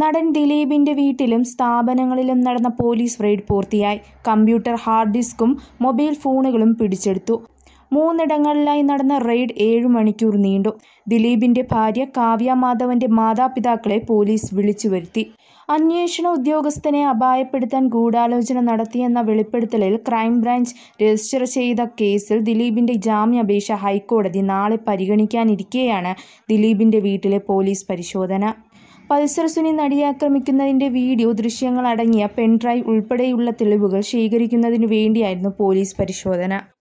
നടൻ ദിലീപിന്റെ വീട്ടിലും സ്ഥാപനങ്ങളിലും നടന്ന പോലീസ് റെയ്ഡ് പൂർത്തിയായി കമ്പ്യൂട്ടർ ഹാർഡ് ഡിസ്കും മൊബൈൽ ഫോണുകളും പിടിച്ചെടുത്തു മൂന്നിടങ്ങളിലായി നടന്ന റെയ്ഡ് ഏഴു മണിക്കൂർ നീണ്ടു ദിലീപിന്റെ ഭാര്യ കാവ്യ മാധവന്റെ മാതാപിതാക്കളെ പോലീസ് വിളിച്ചു വരുത്തി അന്വേഷണ ഉദ്യോഗസ്ഥനെ അപായപ്പെടുത്താൻ ഗൂഢാലോചന നടത്തിയെന്ന വെളിപ്പെടുത്തലിൽ ക്രൈംബ്രാഞ്ച് രജിസ്റ്റർ ചെയ്ത കേസിൽ ദിലീപിന്റെ ജാമ്യാപേക്ഷ ഹൈക്കോടതി നാളെ പരിഗണിക്കാനിരിക്കെയാണ് ദിലീപിന്റെ വീട്ടിലെ പോലീസ് പരിശോധന പൾസർസുനി സുനി നടിയെ ആക്രമിക്കുന്നതിൻ്റെ വീഡിയോ ദൃശ്യങ്ങളടങ്ങിയ പെൻഡ്രൈവ് ഉൾപ്പെടെയുള്ള തെളിവുകൾ ശേഖരിക്കുന്നതിനു വേണ്ടിയായിരുന്നു പോലീസ് പരിശോധന